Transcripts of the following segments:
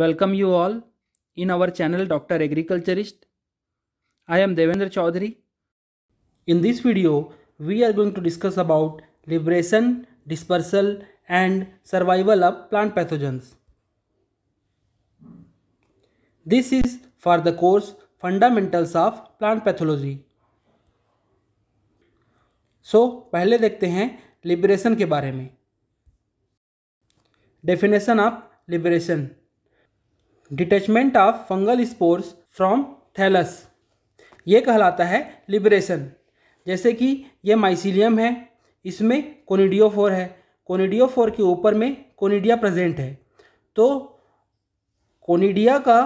Welcome you all in our channel Dr. Agriculturist. I am Devendra Chaudhary. In this video, we are going to discuss about liberation, dispersal and survival of plant pathogens. This is for the course Fundamentals of Plant Pathology. So, पहले देखते हैं liberation के बारे में definition of liberation detachment of fungal spores from thallus ये कहलाता है liberation जैसे कि ये माइसिलियम है इसमें कोनिडियोफोर है कोनिडियोफोर के ऊपर में कोनिडिया प्रेजेंट है तो कोनिडिया का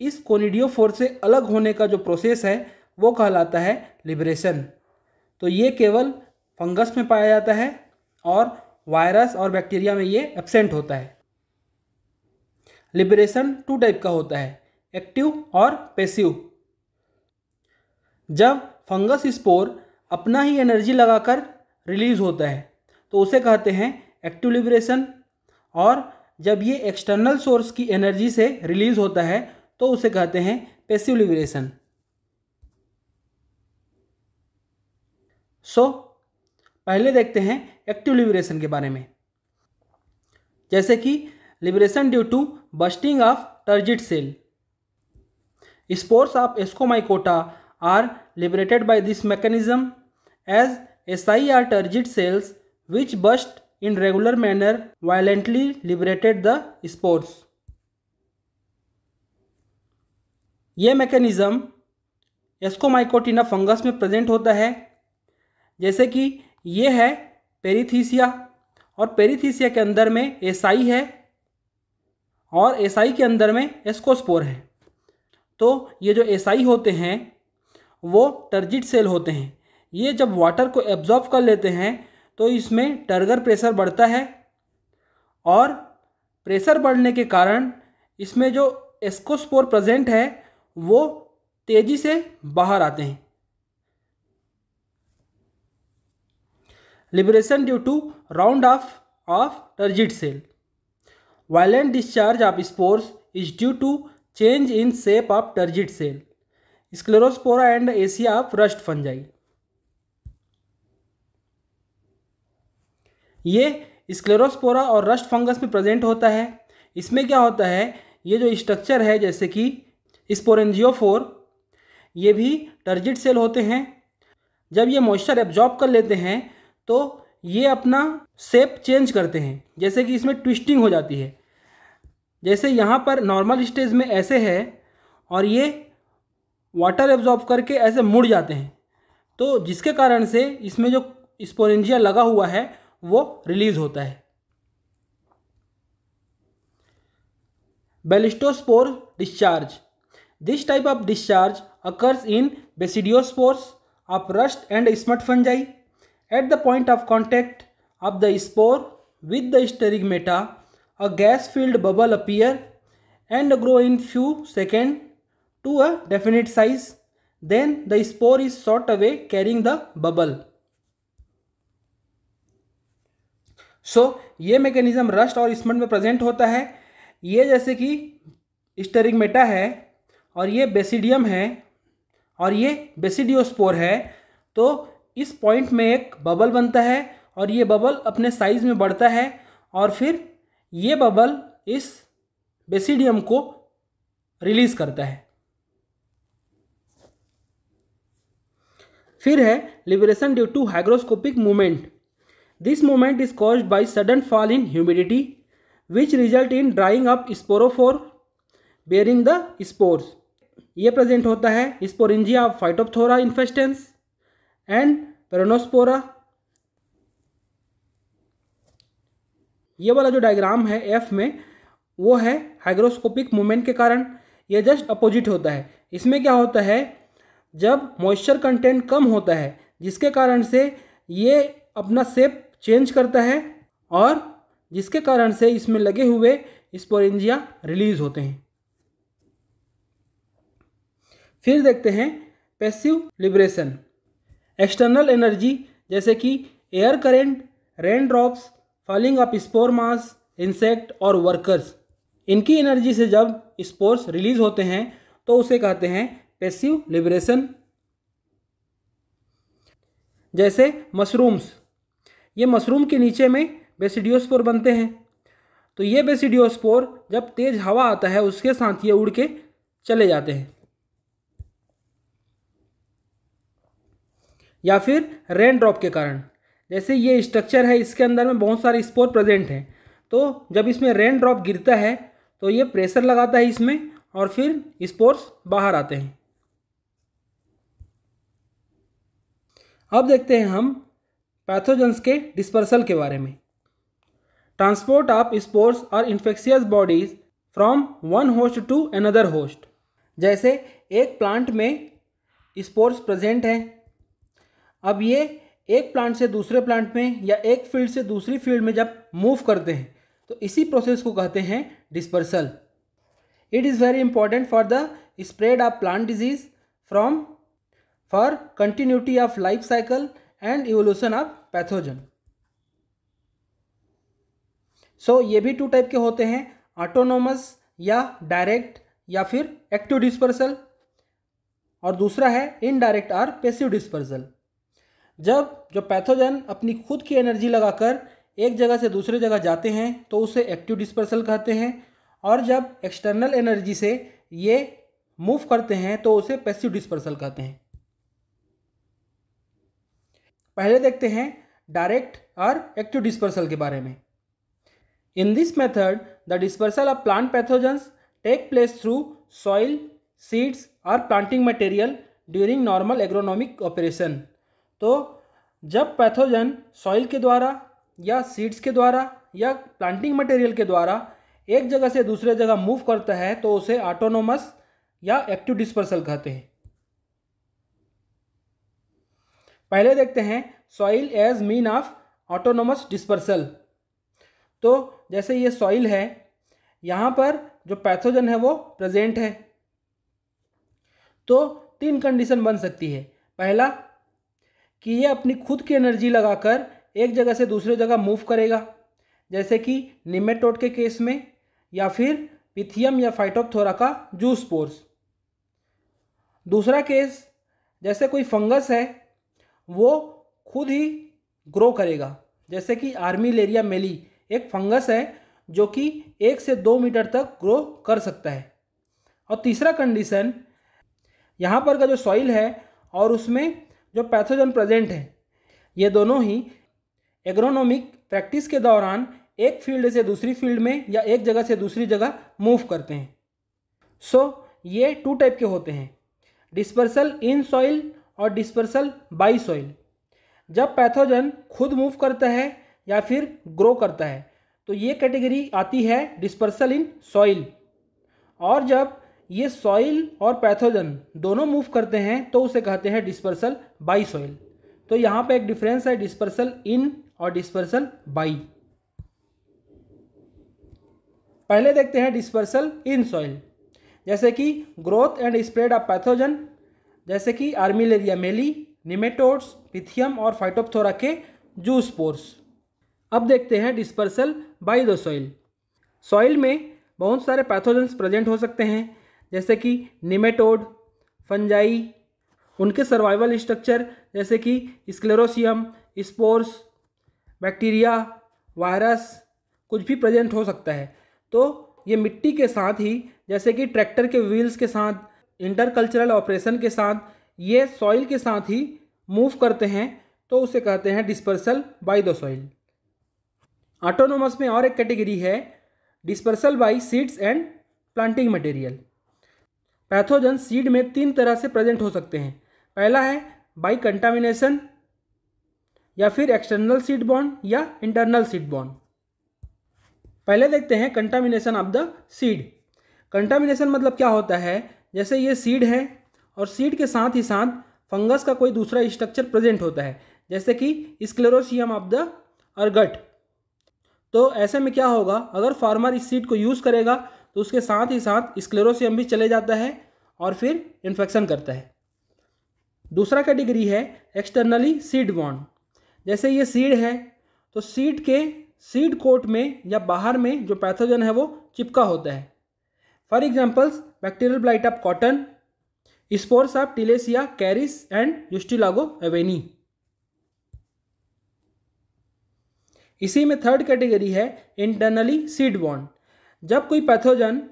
इस कोनिडियोफोर से अलग होने का जो प्रोसेस है वो कहलाता है लिबरेशन तो ये केवल फंगस में पाया जाता है और वायरस और बैक्टीरिया में ये एबसेंट होता है लिबरेशन टू टाइप का होता है एक्टिव और पैसिव जब फंगस स्पोर अपना ही एनर्जी लगाकर रिलीज होता है तो उसे कहते हैं एक्टिव लिबरेशन और जब ये एक्सटर्नल सोर्स की एनर्जी से रिलीज होता है तो उसे कहते हैं पैसिव लिबरेशन सो पहले देखते हैं एक्टिव लिबरेशन के बारे में जैसे कि liberation due to bursting of turgid cell spores of ascomycota are liberated by this mechanism as S I R turgid cells which burst in regular manner violently liberated the spores ये mechanism ascomycotina fungus में present होता है जैसे कि यह है पेरीथीसिया और पेरीथीसिया के अंदर में एस आई है और एसआई के अंदर में एस्कोस्पोर है तो ये जो एसआई होते हैं वो टर्जिट सेल होते हैं ये जब वाटर को एब्जॉर्ब कर लेते हैं तो इसमें टर्गर प्रेशर बढ़ता है और प्रेशर बढ़ने के कारण इसमें जो एस्कोस्पोर प्रेजेंट है वो तेज़ी से बाहर आते हैं liberation due to round of of turgid cell violent discharge of spores is due to change in sap of turgid cell sclerospora and aecia of rust fungi ये स्क्लेरोस्पोरा और रस्ट फंगस में प्रेजेंट होता है इसमें क्या होता है ये जो स्ट्रक्चर है जैसे कि स्पोरेंजियोफोर ये भी टर्जिट सेल होते हैं जब ये मॉइस्चर एब्जॉर्ब कर लेते हैं तो ये अपना सेप चेंज करते हैं जैसे कि इसमें ट्विस्टिंग हो जाती है जैसे यहाँ पर नॉर्मल स्टेज में ऐसे है और ये वाटर एब्जॉर्ब करके ऐसे मुड़ जाते हैं तो जिसके कारण से इसमें जो स्पोरेंजिया लगा हुआ है वो रिलीज होता है ballistospore discharge this type of discharge occurs in basidiopores of rust and smut at the point of contact of the spore with the sterigmata a gas filled bubble appear and grow in few second to a definite size. Then the spore is shot away carrying the bubble. So so, ये mechanism rust और smut में present होता है ये जैसे कि स्टरिंगमेटा है और ये बेसिडियम है और ये बेसिडियोस्पोर है तो इस पॉइंट में एक बबल बनता है और ये बबल अपने साइज़ में बढ़ता है और फिर ये बबल इस बेसिडियम को रिलीज करता है फिर है liberation due to hygroscopic movement this movement is cause by sudden fall in humidity which result in drying up sporophore bearing the spores ये प्रेजेंट होता है sporangia phytophthora infestans and peronospora ये वाला जो डायग्राम है एफ में वो है हाइग्रोस्कोपिक मूवमेंट के कारण ये जस्ट अपोजिट होता है इसमें क्या होता है जब मॉइस्चर कंटेंट कम होता है जिसके कारण से ये अपना सेप चेंज करता है और जिसके कारण से इसमें लगे हुए स्पोरेंजिया रिलीज होते हैं फिर देखते हैं पैसिव लिब्रेशन एक्सटर्नल एनर्जी जैसे कि air current rain drops falling of spore mass insect और वर्कर्स इनकी एनर्जी से जब स्पोर्स रिलीज होते हैं तो उसे कहते हैं पेसिव लिबरेशन जैसे मशरूम्स ये मशरूम के नीचे में बेसिडियोस्पोर बनते हैं तो ये बेसिडियोस्पोर जब तेज हवा आता है उसके साथ ये उड़ के चले जाते हैं या फिर रेन ड्रॉप के कारण जैसे ये स्ट्रक्चर है इसके अंदर में बहुत सारे स्पोर प्रेजेंट हैं तो जब इसमें रेन ड्रॉप गिरता है तो ये प्रेशर लगाता है इसमें और फिर स्पोर्ट्स बाहर आते हैं अब देखते हैं हम पैथोजेंस के डिस्पर्सल के बारे में ट्रांसपोर्ट ऑफ स्पोर्ट्स और infectious bodies from one host to another host जैसे एक प्लांट में स्पोर्ट्स प्रेजेंट हैं अब ये एक प्लांट से दूसरे प्लांट में या एक फील्ड से दूसरी फील्ड में जब मूव करते हैं तो इसी प्रोसेस को कहते हैं dispersal it is very important for the spread of plant disease from for continuity of life cycle and evolution of pathogen so ये भी टू टाइप के होते हैं ऑटोनोमस या डायरेक्ट या फिर एक्टिव डिस्पर्सल और दूसरा है इनडायरेक्ट और पेसिव डिस्पर्सल जब जो पैथोजन अपनी खुद की एनर्जी लगाकर एक जगह से दूसरे जगह जाते हैं तो उसे एक्टिव डिस्पर्सल कहते हैं और जब एक्सटर्नल एनर्जी से ये मूव करते हैं तो उसे पैसिव डिस्पर्सल कहते हैं पहले देखते हैं डायरेक्ट और एक्टिव डिस्पर्सल के बारे में in this method the dispersal of plant pathogens take place through soil seeds और planting material during normal agronomic operation तो जब पैथोजन सॉइल के द्वारा या सीड्स के द्वारा या प्लांटिंग मटेरियल के द्वारा एक जगह से दूसरे जगह मूव करता है तो उसे ऑटोनोमस या एक्टिव डिस्पर्सल कहते हैं पहले देखते हैं soil as mean of autonomous dispersal तो जैसे ये सॉइल है यहाँ पर जो पैथोजन है वो प्रेजेंट है तो तीन कंडीशन बन सकती है पहला कि ये अपनी खुद की एनर्जी लगाकर एक जगह से दूसरे जगह मूव करेगा जैसे कि निमेटोड के केस में या फिर पिथियम या फाइटोपथोरा का जूस पोर्स दूसरा केस जैसे कोई फंगस है वो खुद ही ग्रो करेगा जैसे कि आर्मी लेरिया मेली एक फंगस है जो कि एक से दो मीटर तक ग्रो कर सकता है और तीसरा कंडीशन यहाँ पर का जो सॉइल है और उसमें जो पैथोजन प्रेजेंट हैं ये दोनों ही एग्रोनॉमिक प्रैक्टिस के दौरान एक फील्ड से दूसरी फील्ड में या एक जगह से दूसरी जगह मूव करते हैं सो so, ये टू टाइप के होते हैं डिस्पर्सल इन सॉइल और डिस्पर्सल बाई सॉइल जब पैथोजन खुद मूव करता है या फिर ग्रो करता है तो ये कैटेगरी आती है डिस्पर्सल इन सॉइल और जब ये सॉइल और पैथोजन दोनों मूव करते हैं तो उसे कहते हैं डिस्पर्सल बाई सॉइल तो यहाँ पे एक डिफरेंस है डिस्पर्सल इन और डिस्पर्सल बाई पहले देखते हैं डिस्पर्सल इन सॉइल जैसे कि growth and spread of pathogen जैसे कि आर्मिलेरिया मेली निमेटोड्स पिथियम और फाइटोपथोरा के जूस पोर्स अब देखते हैं dispersal by the soil soil में बहुत सारे पैथोजन्स प्रेजेंट हो सकते हैं जैसे कि निमेटोड फंजाई उनके सर्वाइवल स्ट्रक्चर जैसे कि स्क्लेरोसियम स्पोर्स बैक्टीरिया वायरस कुछ भी प्रेजेंट हो सकता है तो ये मिट्टी के साथ ही जैसे कि ट्रैक्टर के व्हील्स के साथ इंटरकल्चरल ऑपरेशन के साथ ये सॉइल के साथ ही मूव करते हैं तो उसे कहते हैं dispersal by the soil autonomous में और एक कैटेगरी है dispersal by seeds and planting material pathogen seed में तीन तरह से प्रेजेंट हो सकते हैं पहला है बाई कंटामिनेशन या फिर एक्सटर्नल सीड बॉन्ड या इंटरनल सीड बॉन्ड पहले देखते हैं contamination of the seed contamination मतलब क्या होता है जैसे ये सीड है और सीड के साथ ही साथ फंगस का कोई दूसरा स्ट्रक्चर प्रेजेंट होता है जैसे कि स्क्लेरोसियम ऑफ द अर्गट तो ऐसे में क्या होगा अगर फार्मर इस सीड को यूज़ करेगा तो उसके साथ ही साथ स्क्लेरोसियम भी चले जाता है और फिर इन्फेक्शन करता है दूसरा कैटेगरी है एक्सटर्नली सीड बॉन्ड जैसे ये सीड है तो सीड के सीड कोट में या बाहर में जो पैथोजन है वो चिपका होता है for examples bacterial blight of cotton spores of tilletia caries and ustilago avenae इसी में थर्ड कैटेगरी है इंटरनली सीड बॉन्ड जब कोई पैथोजन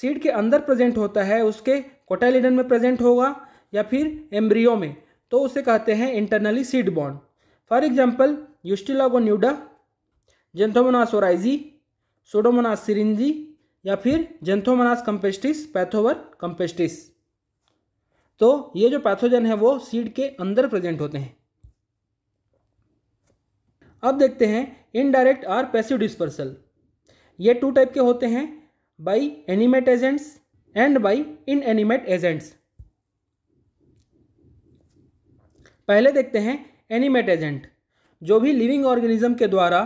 सीड के अंदर प्रेजेंट होता है उसके कोटालिडन में प्रेजेंट होगा या फिर एम्ब्रियो में तो उसे कहते हैं इंटरनली सीड बॉन्ड for example ustilago nuda xanthomonas oryzae pseudomonas syringae या फिर जेंथोमोनास कम्पेस्टिस पैथोवर कम्पेस्टिस तो ये जो पैथोजन है वो सीड के अंदर प्रेजेंट होते हैं अब देखते हैं इनडायरेक्ट और पैसिव डिस्पर्सल ये टू टाइप के होते हैं by animate agents and by in animate agents पहले देखते हैं एनिमेट एजेंट जो भी लिविंग ऑर्गेनिज्म के द्वारा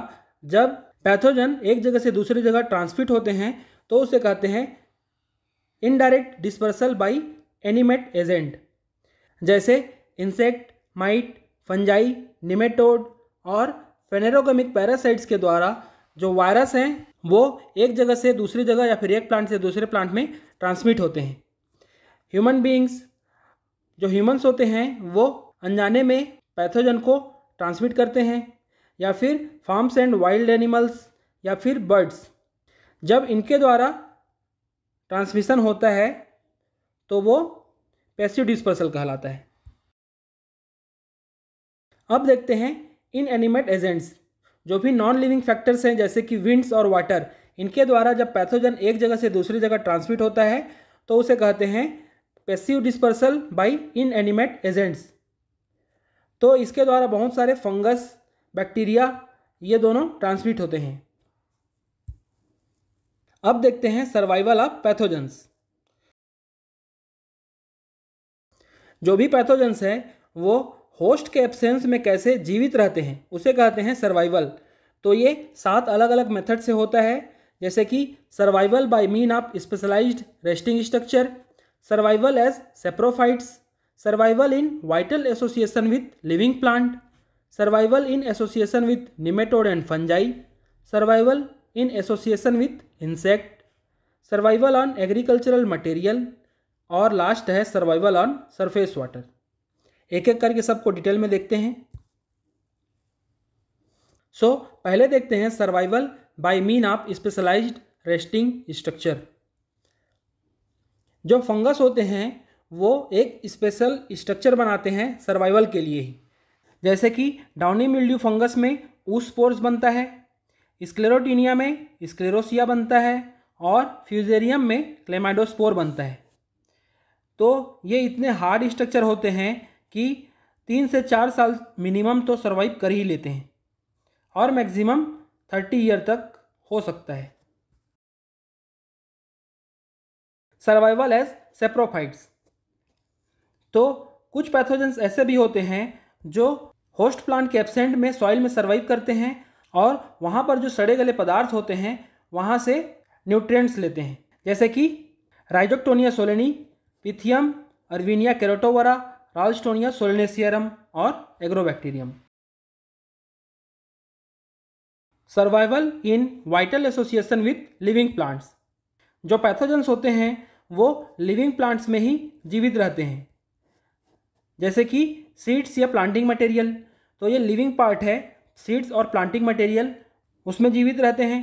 जब पैथोजन एक जगह से दूसरी जगह ट्रांसफिट होते हैं तो उसे कहते हैं indirect dispersal by animate agent जैसे इंसेक्ट माइट फंजाई निमेटोड और फेनेरोगमिक पैरासाइट्स के द्वारा जो वायरस हैं वो एक जगह से दूसरी जगह या फिर एक प्लांट से दूसरे प्लांट में ट्रांसमिट होते हैं ह्यूमन बींग्स जो ह्यूमन्स होते हैं वो अनजाने में पैथोजन को ट्रांसमिट करते हैं या फिर फार्म्स एंड वाइल्ड एनिमल्स या फिर बर्ड्स जब इनके द्वारा ट्रांसमिशन होता है तो वो पैसिव डिस्पर्सल कहलाता है अब देखते हैं इन एनिमेट एजेंट्स जो भी नॉन लिविंग फैक्टर्स हैं जैसे कि विंड्स और वाटर इनके द्वारा जब पैथोजन एक जगह से दूसरी जगह ट्रांसमिट होता है तो उसे कहते हैं passive dispersal by animate agents तो इसके द्वारा बहुत सारे फंगस बैक्टीरिया ये दोनों ट्रांसमिट होते हैं अब देखते हैं सर्वाइवल ऑफ पैथोजेंस जो भी पैथोजेंस हैं वो होस्ट के एब्सेंस में कैसे जीवित रहते हैं उसे कहते हैं सर्वाइवल तो ये सात अलग अलग मेथड से होता है जैसे कि survival by mean of specialised resting structure survival as saprophytes survival in vital association with living plant survival in association with nematode and fungi survival in association with insect survival on agricultural material और last है survival on surface water एक एक करके सबको detail में देखते हैं so so, पहले देखते हैं survival by mean of specialised resting structure जो फंगस होते हैं वो एक स्पेशल स्ट्रक्चर बनाते हैं सर्वाइवल के लिए ही जैसे कि डाउनी मिल्ड्यू फंगस में ऊस पोर्स बनता है स्क्लेरोटीनिया में स्क्लेरोसिया बनता है और फ्यूजेरियम में क्लेमाइडोस्पोर बनता है तो ये इतने हार्ड स्ट्रक्चर होते हैं कि तीन से चार साल मिनिमम तो सर्वाइव कर ही लेते हैं और मैक्सिमम थर्टी ईयर तक हो सकता है सर्वाइवल एज सेप्रोफाइट्स तो कुछ पैथोजेंस ऐसे भी होते हैं जो होस्ट प्लांट के एबसेंट में सॉइल में सर्वाइव करते हैं और वहाँ पर जो सड़े गले पदार्थ होते हैं वहाँ से न्यूट्रिएंट्स लेते हैं जैसे कि राइजोक्टोनिया सोलेनी पिथियम अर्विनिया कैरोटोवरा राजस्टोनिया सोलनेसियरम और agrobacterium survival in vital association with living plants जो पैथोजेंस होते हैं वो लिविंग प्लांट्स में ही जीवित रहते हैं जैसे कि सीड्स या प्लांटिंग मटेरियल तो ये लिविंग पार्ट है सीड्स और प्लांटिंग मटेरियल उसमें जीवित रहते हैं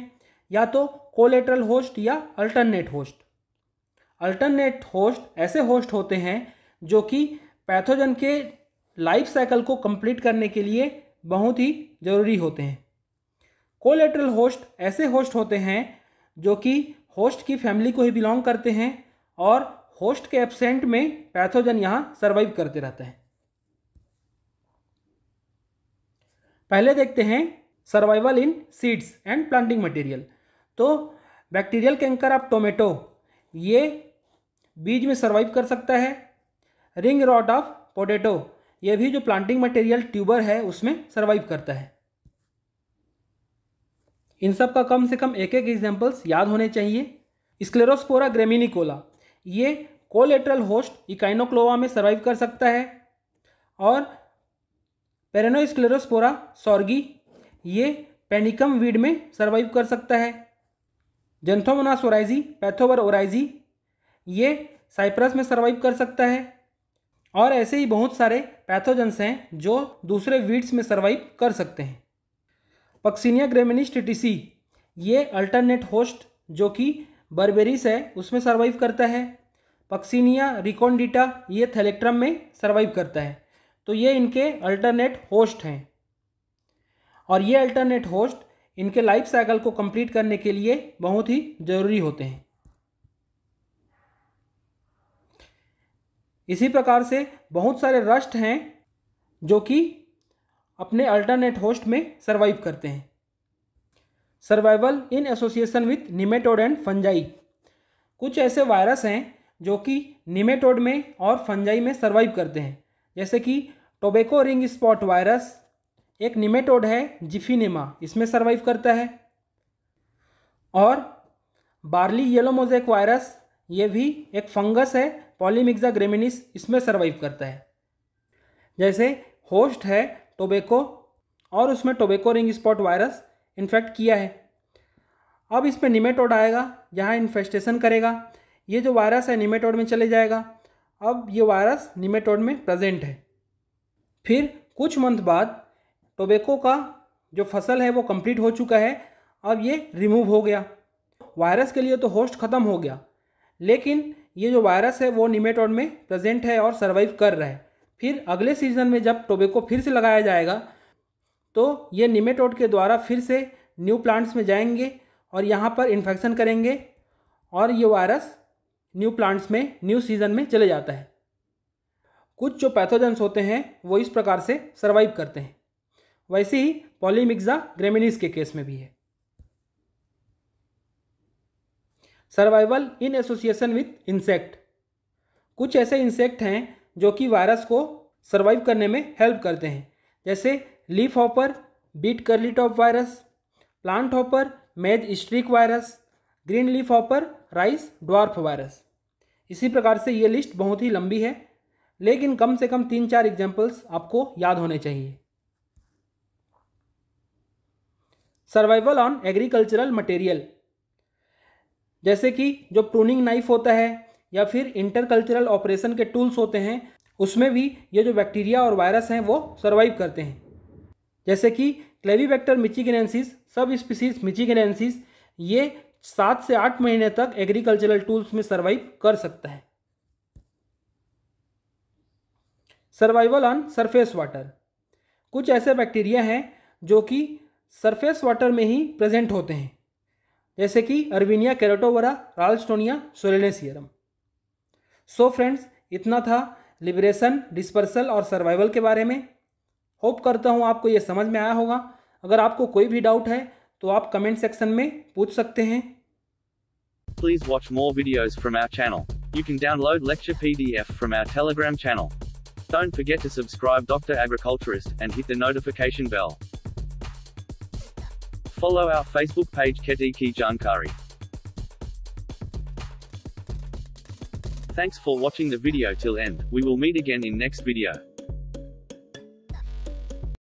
या तो कोलेटरल होस्ट या अल्टरनेट होस्ट अल्टरनेट होस्ट ऐसे होस्ट होते हैं जो कि पैथोजन के लाइफ साइकिल को कंप्लीट करने के लिए बहुत ही ज़रूरी होते हैं कोलेट्रल होस्ट ऐसे होस्ट होते हैं जो कि होस्ट की फैमिली को ही बिलोंग करते हैं और होस्ट के एब्सेंट में पैथोजन यहाँ सर्वाइव करते रहते हैं पहले देखते हैं survival in seeds and planting material तो बैक्टीरियल कैंकर ऑफ टोमेटो ये बीज में सर्वाइव कर सकता है रिंग रॉट ऑफ पोटेटो ये भी जो प्लांटिंग मटेरियल ट्यूबर है उसमें सर्वाइव करता है इन सब का कम से कम एक एक एग्जाम्पल्स याद होने चाहिए स्क्लेरोस्पोरा ग्रेमिनिकोला ये कोलेट्रल होस्ट इकाइनोक्लोवा में सर्वाइव कर सकता है और पेरेनोस्क्लेरोस्पोरा सॉर्गी ये पेनिकम वीड में सर्वाइव कर सकता है जेंथोमोनास ओराइजी पैथोवर ओराइजी ये साइप्रस में सर्वाइव कर सकता है और ऐसे ही बहुत सारे पैथोजेंस हैं जो दूसरे वीड्स में सर्वाइव कर सकते हैं पक्सिनिया ग्रेमिनिस्ट टिटिसी ये अल्टरनेट होस्ट जो कि बर्बेरिस है उसमें सर्वाइव करता है पक्सिनिया रिकोंडिटा ये थेलेक्ट्रम में सर्वाइव करता है तो ये इनके अल्टरनेट होस्ट हैं और ये अल्टरनेट होस्ट इनके लाइफ साइकिल को कंप्लीट करने के लिए बहुत ही ज़रूरी होते हैं इसी प्रकार से बहुत सारे रस्ट हैं जो कि अपने अल्टरनेट होस्ट में सर्वाइव करते हैं survival in association with nematode and fungi कुछ ऐसे वायरस हैं जो कि निमेटोड में और फंजाई में सर्वाइव करते हैं जैसे कि टोबेको रिंग स्पॉट वायरस एक निमेटोड है जिफिनेमा इसमें सर्वाइव करता है और बार्ली येलो मोजेक वायरस ये भी एक फंगस है पॉलीमिक्सा ग्रेमिनिस इसमें सर्वाइव करता है जैसे होस्ट है टोबेको और उसमें tobacco ring spot virus infect किया है अब इसमें निमेटोड आएगा यहाँ इन्फेस्टेशन करेगा ये जो वायरस है निमेटोड में चले जाएगा अब ये वायरस निमेटोड में प्रेजेंट है फिर कुछ मंथ बाद टोबेको का जो फसल है वो कंप्लीट हो चुका है अब ये रिमूव हो गया वायरस के लिए तो होस्ट ख़त्म हो गया लेकिन ये जो वायरस है वो निमेटोड में प्रेजेंट है और सर्वाइव कर रहा है फिर अगले सीजन में जब टोबेको फिर से लगाया जाएगा तो ये निमेटोड के द्वारा फिर से न्यू प्लांट्स में जाएंगे और यहाँ पर इन्फेक्शन करेंगे और ये वायरस न्यू प्लांट्स में न्यू सीजन में चले जाता है कुछ जो पैथोजेंस होते हैं वो इस प्रकार से सर्वाइव करते हैं वैसे ही पॉलीमिक्जा ग्रेमिनिस के केस में भी है survival in association with insect कुछ ऐसे इंसेक्ट हैं जो कि वायरस को सर्वाइव करने में हेल्प करते हैं जैसे leaf hopper beet curly top virus plant hopper maize streak virus green leaf hopper rice dwarf virus इसी प्रकार से ये लिस्ट बहुत ही लंबी है लेकिन कम से कम तीन चार एग्जाम्पल्स आपको याद होने चाहिए सर्वाइवल ऑन एग्रीकल्चरल मटेरियल जैसे कि जो प्रूनिंग नाइफ होता है या फिर इंटरकल्चरल ऑपरेशन के टूल्स होते हैं उसमें भी ये जो बैक्टीरिया और वायरस हैं वो सर्वाइव करते हैं जैसे कि क्लेवीबैक्टर मिचिगनेंसिस सब स्पीसीज मिचिगनेंसिस ये सात से आठ महीने तक एग्रीकल्चरल टूल्स में सर्वाइव कर सकता है सर्वाइवल ऑन सरफेस वाटर कुछ ऐसे बैक्टीरिया हैं जो कि सरफेस वाटर में ही प्रेजेंट होते हैं जैसे कि अर्विनिया कैरोटोवरा राल्स्टोनिया सोलेनेसियरम सो फ्रेंड्स इतना था लिबरेशन डिस्पर्सल और सर्वाइवल के बारे में होप करता हूँ आपको ये समझ में आया होगा अगर आपको कोई भी डाउट है तो आप कमेंट सेक्शन में पूछ सकते हैं Please watch more videos from our channel. You can download lecture PDF from our Telegram channel. Don't forget to subscribe Dr. Agriculturist and hit the notification bell. Follow our Facebook page Ketiki Jankari. Thanks for watching the video till end, we will meet again in next video.